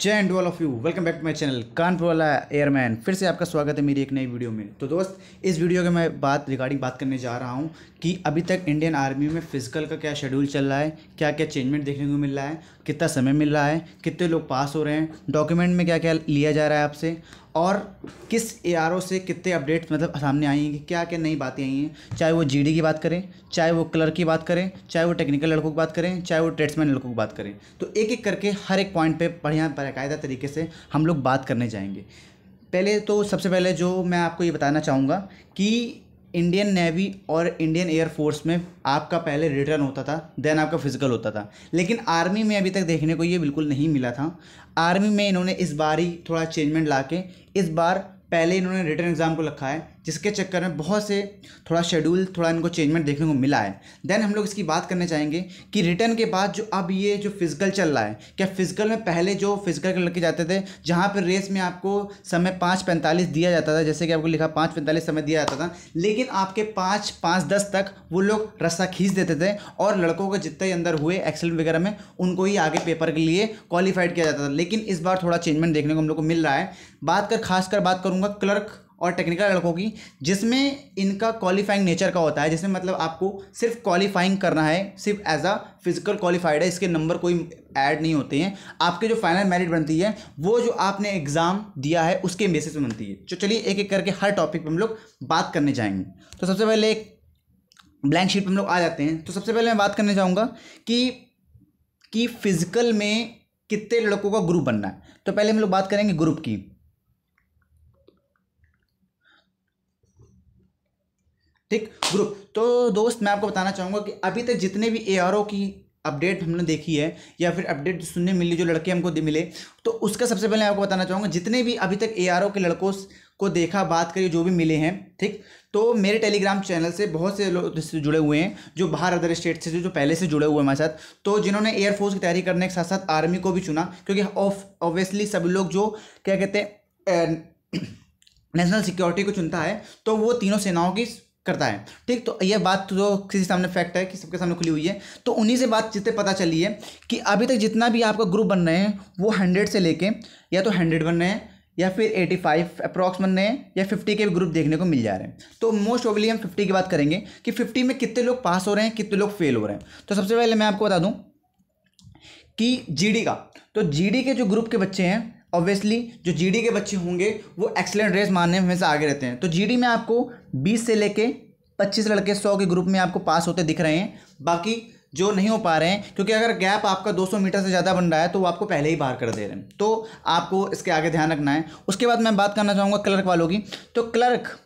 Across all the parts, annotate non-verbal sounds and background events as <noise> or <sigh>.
जय and all of you welcome back to my channel Kanpur वाला airman फिर से आपका स्वागत है मेरी एक नई वीडियो में तो दोस्त इस वीडियो के मैं बात रिगार्डिंग बात करने जा रहा हूँ कि अभी तक इंडियन आर्मी में फिजिकल का क्या शेड्यूल चल रहा है क्या क्या चेंजमेंट देखने को मिल रहा है कितना समय मिल रहा है कितने लोग पास हो रहे हैं डॉक्यूमेंट में क्या क्या लिया जा रहा है आपसे और किस ए से कितने अपडेट्स मतलब सामने आई हैं कि क्या क्या नई बातें आई हैं चाहे वो जी की बात करें चाहे वो कलर की बात करें चाहे वो टेक्निकल लड़कों की बात करें चाहे वो ट्रेड्समैन लड़कों की बात करें तो एक एक करके हर एक पॉइंट पे बढ़िया बाकायदा तरीके से हम लोग बात करने जाएंगे पहले तो सबसे पहले जो मैं आपको ये बताना चाहूँगा कि इंडियन नेवी और इंडियन एयरफोर्स में आपका पहले रिटर्न होता था देन आपका फिजिकल होता था लेकिन आर्मी में अभी तक देखने को ये बिल्कुल नहीं मिला था आर्मी में इन्होंने इस बार ही थोड़ा चेंजमेंट ला के इस बार पहले इन्होंने रिटर्न एग्ज़ाम को रखा है जिसके चक्कर में बहुत से थोड़ा शेड्यूल थोड़ा इनको चेंजमेंट देखने को मिला है देन हम लोग इसकी बात करने चाहेंगे कि रिटर्न के बाद जो अब ये जो फिजिकल चल रहा है क्या फिजिकल में पहले जो फिजिकल लड़के जाते थे जहाँ पर रेस में आपको समय पाँच पैंतालीस दिया जाता था जैसे कि आपको लिखा पाँच पैंतालीस समय दिया जाता था लेकिन आपके पाँच पाँच दस तक वो लोग रस्सा खींच देते थे और लड़कों के जितने अंदर हुए एक्सेलेंट वगैरह में उनको ही आगे पेपर के लिए क्वालिफाइड किया जाता था लेकिन इस बार थोड़ा चेंजमेंट देखने को हम लोग को मिल रहा है बात कर खासकर बात करूँगा क्लर्क और टेक्निकल लड़कों की जिसमें इनका क्वालिफाइंग नेचर का होता है जिसमें मतलब आपको सिर्फ क्वालिफाइंग करना है सिर्फ एज अ फिजिकल क्वालिफाइड है इसके नंबर कोई ऐड नहीं होते हैं आपके जो फाइनल मेरिट बनती है वो जो आपने एग्ज़ाम दिया है उसके बेसिस पर बनती है तो चलिए एक एक करके हर टॉपिक पर हम लोग बात करने जाएंगे तो सबसे पहले एक ब्लैंक शीट पर हम लोग आ जाते हैं तो सबसे पहले मैं बात करने चाहूँगा कि कि फिज़िकल में कितने लड़कों का ग्रुप बनना है तो पहले हम लोग बात करेंगे ग्रुप की ठीक ग्रुप तो दोस्त मैं आपको बताना चाहूँगा कि अभी तक जितने भी ए की अपडेट हमने देखी है या फिर अपडेट सुनने मिली जो लड़के हमको मिले तो उसका सबसे पहले आपको बताना चाहूँगा जितने भी अभी तक ए के लड़कों को देखा बात करी जो भी मिले हैं ठीक तो मेरे टेलीग्राम चैनल से बहुत से लोग जुड़े हुए हैं जो बाहर अदर स्टेट से जो पहले से जुड़े हुए हैं हमारे साथ तो जिन्होंने एयरफोर्स की तैयारी करने के साथ साथ आर्मी को भी चुना क्योंकि ऑब्वियसली सभी लोग जो क्या कहते हैं नेशनल सिक्योरिटी <clears throat> को चुनता है तो वो तीनों सेनाओं की करता है ठीक तो यह बात जो तो किसी सामने फैक्ट है कि सबके सामने खुली हुई है तो उन्हीं से बात जितने पता चली है कि अभी तक जितना भी आपका ग्रुप बन रहे हैं वो हंड्रेड से लेके या तो हंड्रेड बन रहे हैं या फिर एटी फाइव अप्रॉक्स बन रहे हैं या फिफ्टी के भी ग्रुप देखने को मिल जा रहे हैं तो मोस्ट ऑबली हम फिफ्टी की बात करेंगे कि फिफ्टी में कितने लोग पास हो रहे हैं कितने लोग फेल हो रहे हैं तो सबसे पहले मैं आपको बता दूँ कि जी का तो जी के जो ग्रुप के बच्चे हैं ऑब्वियसली जो जीडी के बच्चे होंगे वो एक्सेलेंट रेस मारने में हमेशा आगे रहते हैं तो जीडी में आपको 20 से लेके 25 लड़के 100 के ग्रुप में आपको पास होते दिख रहे हैं बाकी जो नहीं हो पा रहे हैं क्योंकि अगर गैप आपका 200 मीटर से ज़्यादा बन रहा है तो वो आपको पहले ही बाहर कर दे रहे हैं तो आपको इसके आगे ध्यान रखना है उसके बाद मैं बात करना चाहूँगा क्लर्क वालों की तो क्लर्क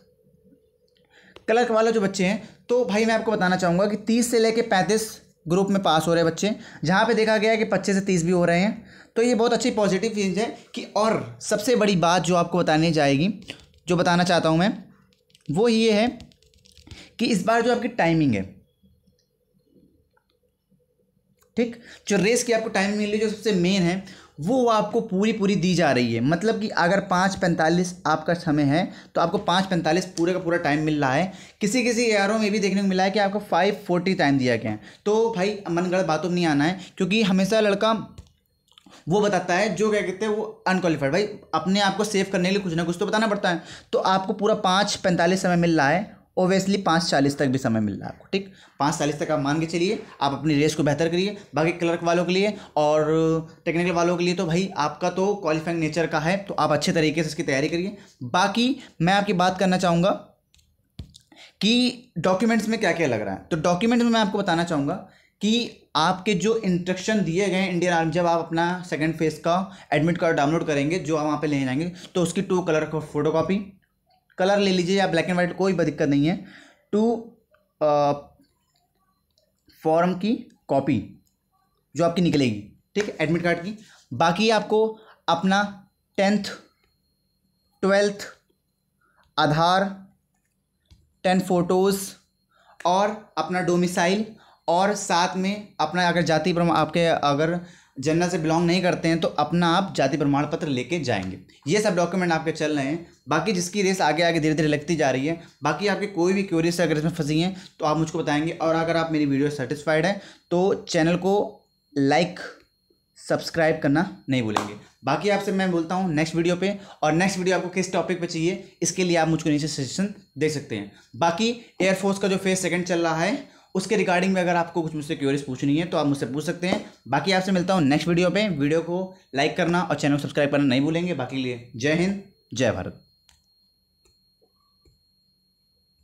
क्लर्क वाले जो बच्चे हैं तो भाई मैं आपको बताना चाहूँगा कि तीस से लेकर पैंतीस ग्रुप में पास हो रहे बच्चे जहाँ पे देखा गया है कि पच्चीस से तीस भी हो रहे हैं तो ये बहुत अच्छी पॉजिटिव चीज़ है कि और सबसे बड़ी बात जो आपको बताने जाएगी जो बताना चाहता हूँ मैं वो ये है कि इस बार जो आपकी टाइमिंग है ठीक जो रेस की आपको टाइमिंग मिल रही जो सबसे मेन है वो आपको पूरी पूरी दी जा रही है मतलब कि अगर पाँच पैंतालीस आपका समय है तो आपको पाँच पैंतालीस पूरे का पूरा टाइम मिल रहा है किसी किसी ए में भी देखने को मिला है कि आपको फाइव फोर्टी टाइम दिया गया है तो भाई मनगढ़ बातों में नहीं आना है क्योंकि हमेशा लड़का वो बताता है जो क्या कहते हैं वो अनक्वालिफाइड भाई अपने आप को सेव करने के लिए कुछ ना कुछ तो बताना पड़ता है तो आपको पूरा पाँच पैंतालीस समय मिल रहा है ओबियसली पाँच चालीस तक भी समय मिल रहा है आपको ठीक पाँच चालीस तक आप मान के चलिए आप अपनी रेस को बेहतर करिए बाकी क्लर्क वालों के लिए और टेक्निकल वालों के लिए तो भाई आपका तो क्वालिफाइंग नेचर का है तो आप अच्छे तरीके से इसकी तैयारी करिए बाकी मैं आपकी बात करना चाहूँगा कि डॉक्यूमेंट्स में क्या क्या लग रहा है तो डॉक्यूमेंट्स में मैं आपको बताना चाहूँगा कि आपके जो इंस्ट्रक्शन दिए गए इंडियन आर्मी जब आप अपना सेकंड फेज का एडमिट कार्ड डाउनलोड करेंगे जो आप वहाँ पे ले जाएंगे तो उसकी two colour photo copy colour ले लीजिए या ब्लैक एंड वाइट कोई दिक्कत नहीं है टू फॉर्म uh, की कॉपी जो आपकी निकलेगी ठीक है एडमिट कार्ड की बाकी आपको अपना tenth twelfth Aadhaar ten photos और अपना डोमिसाइल और साथ में अपना अगर जाति प्रमाण आपके अगर जनरल से बिलोंग नहीं करते हैं तो अपना आप जाति प्रमाण पत्र लेके जाएंगे ये सब डॉक्यूमेंट आपके चल रहे हैं बाकी जिसकी रेस आगे आगे धीरे धीरे लगती जा रही है बाकी आपकी कोई भी क्यूरीज अगर इसमें फंसी हैं तो आप मुझको बताएंगे और अगर आप मेरी वीडियो सेटिस्फाइड है तो चैनल को लाइक सब्सक्राइब करना नहीं भूलेंगे बाकी आपसे मैं बोलता हूँ नेक्स्ट वीडियो पे और नेक्स्ट वीडियो आपको किस टॉपिक पे चाहिए इसके लिए आप मुझको नीचे सजेशन दे सकते हैं बाकी एयरफोर्स का जो फेज सेकंड चल रहा है उसके रिगार्डिंग में अगर आपको कुछ मुझसे क्यूरीज पूछनी है तो आप मुझसे पूछ सकते हैं बाकी आपसे मिलता हूँ नेक्स्ट वीडियो पे वीडियो को लाइक करना और चैनल सब्सक्राइब करना नहीं भूलेंगे बाकी लिए जय हिंद जय भारत